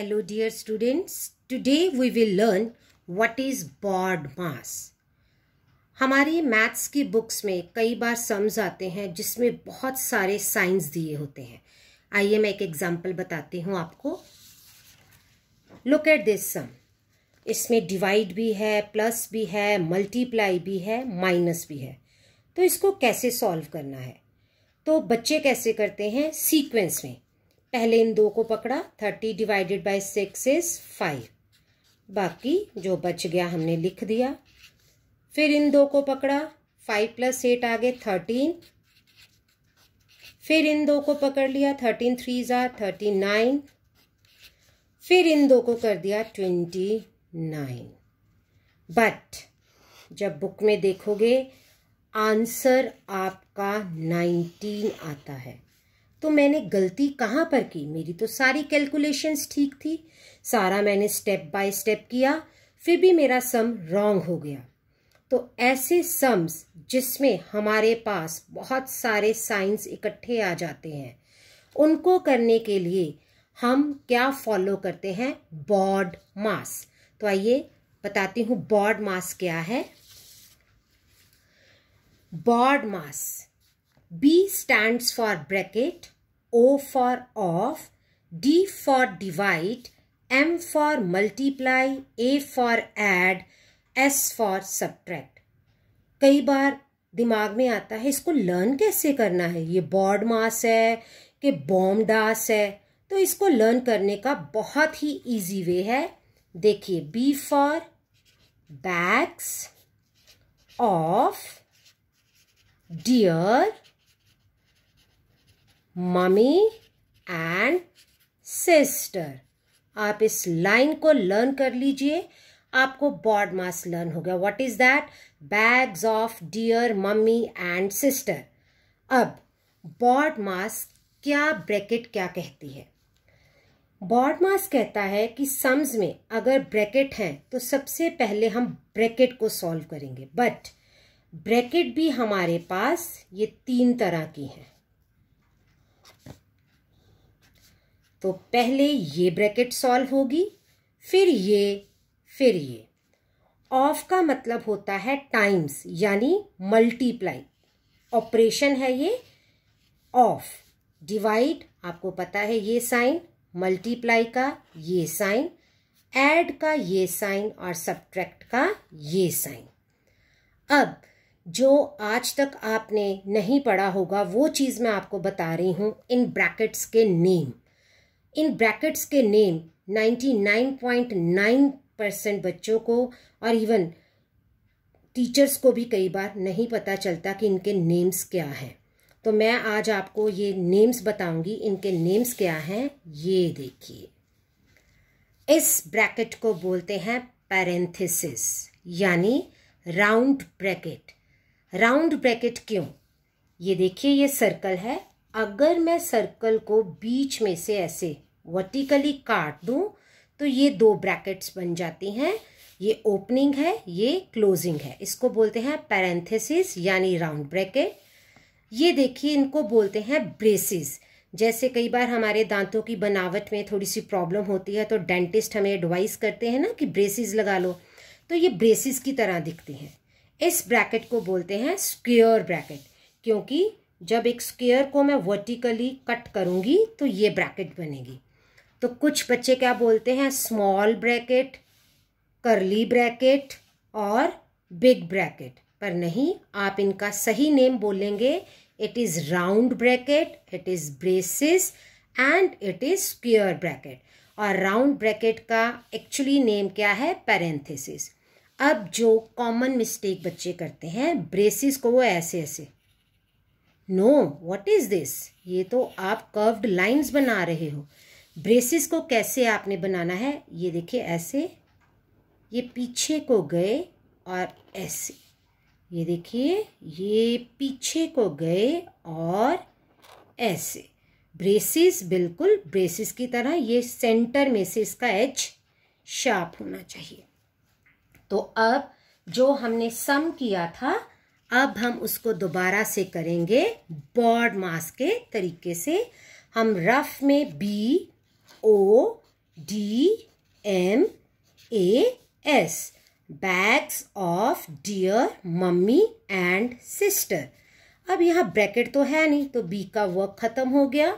Hello dear students, today we will learn what is board mass. हमारी maths की books में कई बार sums आते हैं जिसमें बहुत सारे साइंस दिए होते हैं आइए मैं एक एग्जांपल बताती हूँ आपको लुक एट दिस सम इसमें डिवाइड भी है प्लस भी है मल्टीप्लाई भी है माइनस भी है तो इसको कैसे सॉल्व करना है तो बच्चे कैसे करते हैं सीक्वेंस में पहले इन दो को पकड़ा thirty divided by six is five बाकी जो बच गया हमने लिख दिया फिर इन दो को पकड़ा फाइव प्लस एट आगे थर्टीन फिर इन दो को पकड़ लिया थर्टीन थ्री जार थर्टी नाइन फिर इन दो को कर दिया ट्वेंटी नाइन बट जब बुक में देखोगे आंसर आपका नाइनटीन आता है तो मैंने गलती कहाँ पर की मेरी तो सारी कैलकुलेशंस ठीक थी सारा मैंने स्टेप बाय स्टेप किया फिर भी मेरा सम रॉन्ग हो गया तो ऐसे सम्स जिसमें हमारे पास बहुत सारे साइंस इकट्ठे आ जाते हैं उनको करने के लिए हम क्या फॉलो करते हैं बॉड मास तो आइए बताती हूँ बॉड मास क्या है BODMAS B stands for bracket, O for off, D for divide, M for multiply, A for add, S for subtract. कई बार दिमाग में आता है इसको लर्न कैसे करना है ये बॉर्ड मास है कि बॉम डास है तो इसको लर्न करने का बहुत ही इजी वे है देखिए B for bags of dear mummy and sister आप इस लाइन को लर्न कर लीजिए आपको बॉड मास लर्न हो गया what is that bags of dear mummy and sister अब बॉड मास क्या ब्रैकेट क्या कहती है बॉड मास कहता है कि सम्स में अगर ब्रैकेट है तो सबसे पहले हम ब्रैकेट को सॉल्व करेंगे बट ब्रैकेट भी हमारे पास ये तीन तरह की हैं तो पहले ये ब्रैकेट सॉल्व होगी फिर ये फिर ये ऑफ का मतलब होता है टाइम्स यानी मल्टीप्लाई ऑपरेशन है ये ऑफ डिवाइड आपको पता है ये साइन मल्टीप्लाई का ये साइन ऐड का ये साइन और सब्ट्रैक्ट का ये साइन अब जो आज तक आपने नहीं पढ़ा होगा वो चीज़ मैं आपको बता रही हूँ इन ब्रैकेट्स के नेम इन ब्रैकेट्स के नेम 99.9 परसेंट बच्चों को और इवन टीचर्स को भी कई बार नहीं पता चलता कि इनके नेम्स क्या हैं तो मैं आज आपको ये नेम्स बताऊंगी इनके नेम्स क्या हैं ये देखिए इस ब्रैकेट को बोलते हैं पैरेंथिस यानी राउंड ब्रैकेट राउंड ब्रैकेट क्यों ये देखिए ये सर्कल है अगर मैं सर्कल को बीच में से ऐसे वर्टिकली काट दूं तो ये दो ब्रैकेट्स बन जाती हैं ये ओपनिंग है ये क्लोजिंग है इसको बोलते हैं पैरेंथेसिस यानी राउंड ब्रैकेट ये देखिए इनको बोलते हैं ब्रेसिस जैसे कई बार हमारे दांतों की बनावट में थोड़ी सी प्रॉब्लम होती है तो डेंटिस्ट हमें एडवाइस करते हैं ना कि ब्रेसिस लगा लो तो ये ब्रेसिस की तरह दिखती हैं इस ब्रैकेट को बोलते हैं स्क्योर ब्रैकेट क्योंकि जब एक स्क्वेयर को मैं वर्टिकली कट करूँगी तो ये ब्रैकेट बनेगी तो कुछ बच्चे क्या बोलते हैं स्मॉल ब्रैकेट करली ब्रैकेट और बिग ब्रैकेट पर नहीं आप इनका सही नेम बोलेंगे it is round bracket it is braces and it is square bracket और राउंड ब्रैकेट का एक्चुअली नेम क्या है पैरेंथेसिस अब जो कॉमन मिस्टेक बच्चे करते हैं ब्रेसिस को वो ऐसे ऐसे नो वॉट इज़ दिस ये तो आप कर्व्ड लाइन्स बना रहे हो ब्रेसिस को कैसे आपने बनाना है ये देखिए ऐसे ये पीछे को गए और ऐसे ये देखिए ये पीछे को गए और ऐसे ब्रेसिस बिल्कुल ब्रेसिस की तरह ये सेंटर में से इसका एच शार्प होना चाहिए तो अब जो हमने सम किया था अब हम उसको दोबारा से करेंगे बॉर्ड मास के तरीके से हम रफ में B O D M A S bags of dear mummy and sister अब यहाँ ब्रैकेट तो है नहीं तो बी का वर्क ख़त्म हो गया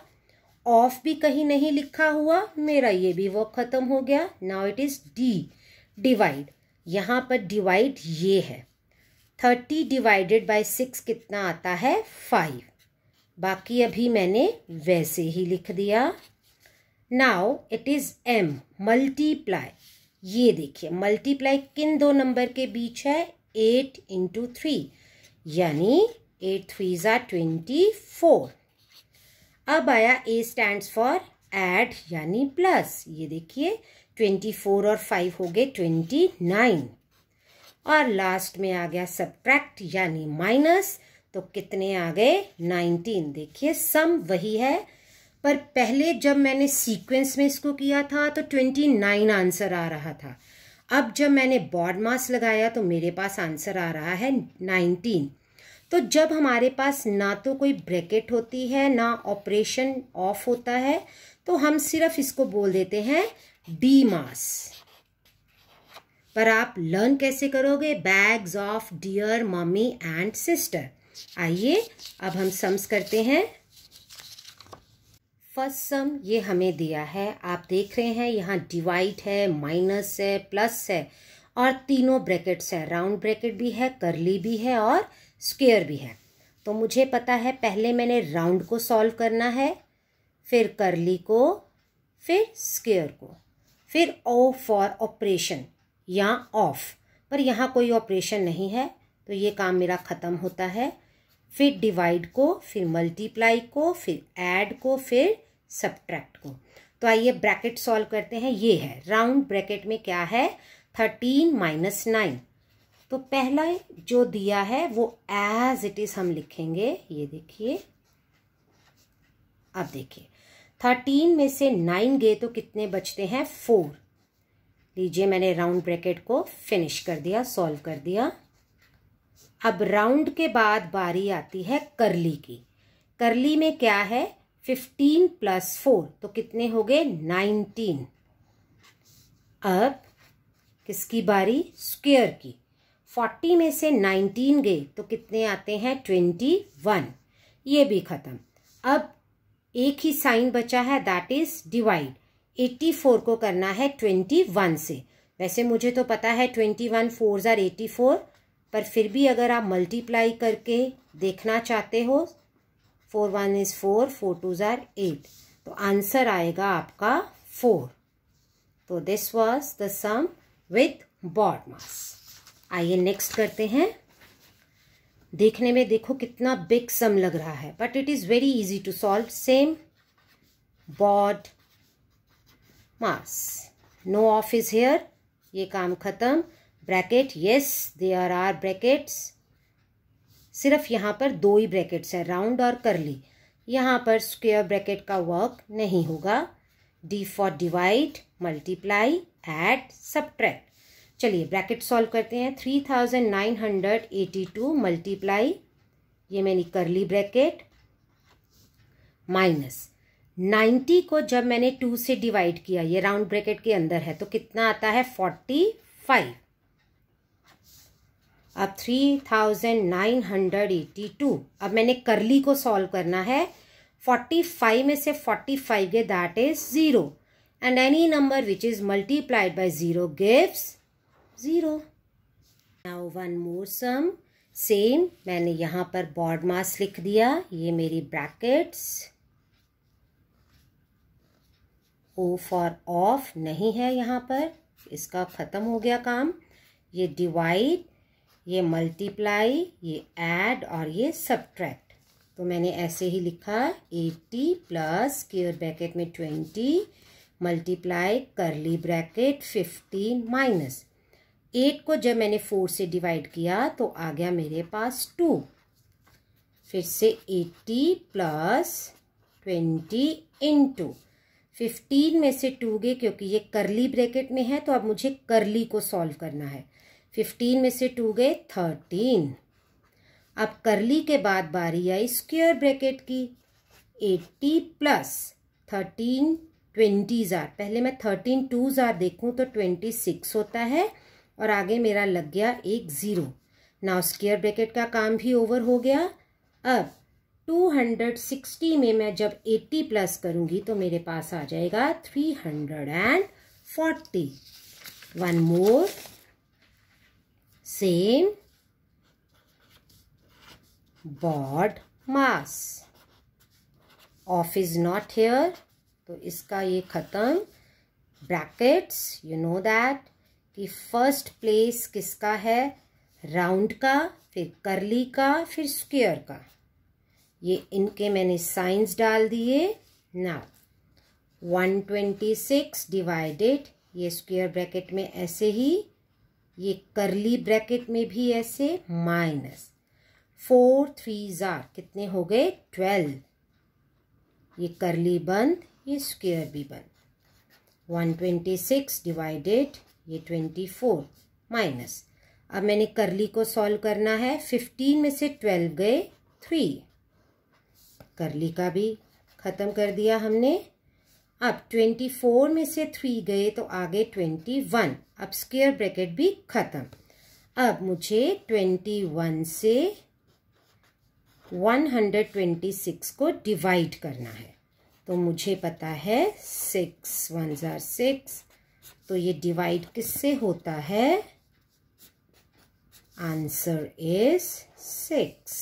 ऑफ भी कहीं नहीं लिखा हुआ मेरा ये भी वर्क ख़त्म हो गया now it is D divide यहाँ पर डिवाइड ये है थर्टी डिवाइडेड बाय सिक्स कितना आता है फाइव बाकी अभी मैंने वैसे ही लिख दिया now it is M multiply ये देखिए मल्टीप्लाई किन दो नंबर के बीच है एट इंटू थ्री यानी एट थ्री ज़ा ट्वेंटी फोर अब आया ए स्टैंड फॉर एड यानी प्लस ये देखिए ट्वेंटी फोर और फाइव हो गए ट्वेंटी नाइन और लास्ट में आ गया सब्ट्रैक्ट यानी माइनस तो कितने आ गए नाइनटीन देखिए सम वही है पर पहले जब मैंने सीक्वेंस में इसको किया था तो ट्वेंटी नाइन आंसर आ रहा था अब जब मैंने बॉड मास लगाया तो मेरे पास आंसर आ रहा है नाइनटीन तो जब हमारे पास ना तो कोई ब्रैकेट होती है ना ऑपरेशन ऑफ होता है तो हम सिर्फ इसको बोल देते हैं डी मास पर आप लर्न कैसे करोगे bags of dear mummy and sister आइए अब हम सम्स करते हैं फर्स्ट सम ये हमें दिया है आप देख रहे हैं यहाँ डिवाइड है माइनस है प्लस है और तीनों ब्रैकेट्स है राउंड ब्रैकेट भी है करली भी है और स्क्वेयर भी है तो मुझे पता है पहले मैंने राउंड को सॉल्व करना है फिर करली को फिर स्क्वेयर को फिर ओ फॉर ऑपरेशन या ऑफ पर यहाँ कोई ऑपरेशन नहीं है तो ये काम मेरा ख़त्म होता है फिर डिवाइड को फिर मल्टीप्लाई को फिर ऐड को फिर सब्ट्रैक्ट को तो आइए ब्रैकेट सॉल्व करते हैं ये है राउंड ब्रैकेट में क्या है थर्टीन माइनस नाइन तो पहला जो दिया है वो एज इट इज़ हम लिखेंगे ये देखिए अब देखिए थर्टीन में से नाइन गए तो कितने बचते हैं फोर लीजिए मैंने राउंड ब्रैकेट को फिनिश कर दिया सॉल्व कर दिया अब राउंड के बाद बारी आती है करली की करली में क्या है फिफ्टीन प्लस फोर तो कितने हो गए नाइनटीन अब किसकी बारी स्क्वेयर की फोर्टी में से नाइनटीन गए तो कितने आते हैं ट्वेंटी वन ये भी ख़त्म अब एक ही साइन बचा है that is divide eighty four को करना है ट्वेंटी वन से वैसे मुझे तो पता है ट्वेंटी वन फोर ज़ार एटी फोर पर फिर भी अगर आप मल्टीप्लाई करके देखना चाहते हो four one is four four two ज़ार एट तो आंसर आएगा आपका फोर तो this was the sum with BODMAS आइए नेक्स्ट करते हैं देखने में देखो कितना बिग सम लग रहा है but it is very easy to solve same BODMAS no of is here ये काम ख़त्म bracket yes there are brackets सिर्फ यहाँ पर दो ही ब्रैकेट्स हैं राउंड और करली यहाँ पर स्क्वेयर ब्रैकेट का वर्क नहीं होगा D for divide multiply add subtract चलिए ब्रैकेट सॉल्व करते हैं three thousand nine hundred eighty two multiply ये मैंने करली ब्रैकेट माइनस 90 को जब मैंने टू से डिवाइड किया ये राउंड ब्रैकेट के अंदर है तो कितना आता है 45 अब 3982 अब मैंने करली को सॉल्व करना है 45 में से 45 गए that is zero and any number which is multiplied by zero gives zero now one more sum same मैंने यहाँ पर बॉर्ड मास लिख दिया ये मेरी ब्रैकेट्स ओ फॉर ऑफ नहीं है यहाँ पर इसका ख़त्म हो गया काम ये डिवाइड ये मल्टीप्लाई ये ऐड और ये सब्ट्रैक्ट तो मैंने ऐसे ही लिखा एट्टी प्लस केयर ब्रैकेट में twenty multiply curly bracket fifteen minus eight को जब मैंने फोर से डिवाइड किया तो आ गया मेरे पास टू फिर से eighty plus twenty into fifteen में से टू गए क्योंकि ये करली ब्रैकेट में है तो अब मुझे करली को सॉल्व करना है फिफ्टीन में से टू गए थर्टीन अब करली के बाद बारी आई स्क्वेयर ब्रैकेट की एट्टी प्लस थर्टीन ट्वेंटी ज़ार पहले मैं थर्टीन टू ज़ार देखूँ तो ट्वेंटी सिक्स होता है और आगे मेरा लग गया एक ज़ीरो नाउ स्क्वेयर ब्रैकेट का काम भी ओवर हो गया अब 260 में मैं जब 80 प्लस करूंगी तो मेरे पास आ जाएगा 340 one more same BODMAS of is not here तो इसका ये ख़त्म ब्रैकेट्स यू नो दैट कि फर्स्ट प्लेस किसका है राउंड का फिर करली का फिर स्क्वेयर का ये इनके मैंने साइंस डाल दिए now one twenty six divided ये स्क्वायर ब्रैकेट में ऐसे ही ये करली ब्रैकेट में भी ऐसे माइनस फोर थ्री ज़ार कितने हो गए ट्वेल्व ये करली बंद ये स्क्वायर भी बंद वन ट्वेंटी सिक्स डिवाइडेड ये ट्वेंटी फोर माइनस अब मैंने करली को सॉल्व करना है फिफ्टीन में से ट्वेल्व गए थ्री करली का भी ख़त्म कर दिया हमने अब ट्वेंटी फोर में से थ्री गए तो आगे ट्वेंटी वन अब स्क्वेयर ब्रैकेट भी ख़त्म अब मुझे ट्वेंटी वन से वन हंड्रेड ट्वेंटी सिक्स को डिवाइड करना है तो मुझे पता है सिक्स वन ज़ार सिक्स तो ये डिवाइड किससे होता है answer is six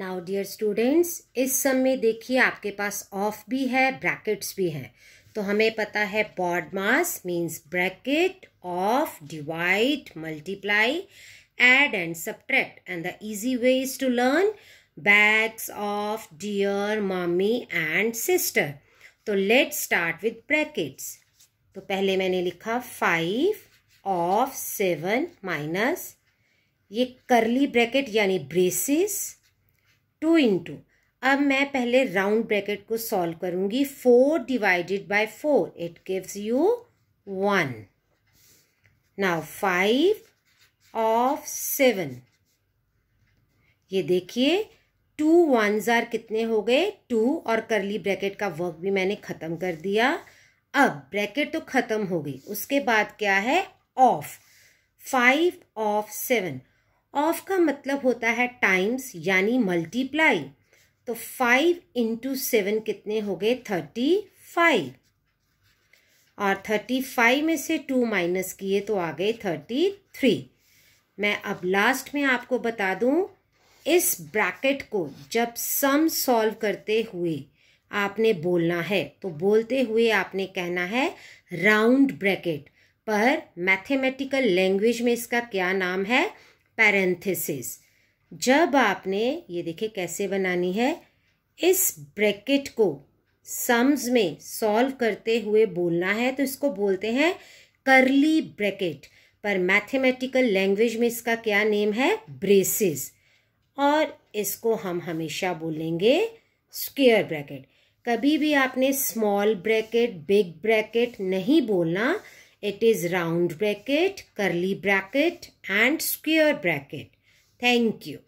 now dear students इस सम में देखिए आपके पास ऑफ भी है ब्रैकेट्स भी हैं तो हमें पता है BODMAS means bracket of divide multiply add and subtract and the easy way is to learn bags of dear mummy and sister तो लेट स्टार्ट विथ ब्रैकेट्स तो पहले मैंने लिखा फाइव ऑफ सेवन माइनस ये करली bracket यानी braces two into अब मैं पहले राउंड ब्रैकेट को सॉल्व करूंगी four divided by four it gives you one now five of seven ये देखिए टू वन जार कितने हो गए टू और करली ब्रैकेट का वर्क भी मैंने ख़त्म कर दिया अब ब्रैकेट तो ख़त्म हो गई उसके बाद क्या है of five of seven of का मतलब होता है टाइम्स यानी मल्टीप्लाई तो फाइव इंटू सेवन कितने हो गए थर्टी फाइव और थर्टी फाइव में से टू माइनस किए तो आ गए थर्टी थ्री मैं अब लास्ट में आपको बता दूं इस ब्रैकेट को जब सम सॉल्व करते हुए आपने बोलना है तो बोलते हुए आपने कहना है राउंड ब्रैकेट पर मैथमेटिकल लैंग्वेज में इसका क्या नाम है पैरेंथेसिस जब आपने ये देखिए कैसे बनानी है इस ब्रैकेट को सम्स में सॉल्व करते हुए बोलना है तो इसको बोलते हैं करली ब्रैकेट पर मैथमेटिकल लैंग्वेज में इसका क्या नेम है ब्रेसिस और इसको हम हमेशा बोलेंगे स्क्वेयर ब्रैकेट कभी भी आपने स्मॉल ब्रैकेट बिग ब्रैकेट नहीं बोलना It is round bracket, curly bracket and square bracket. Thank you.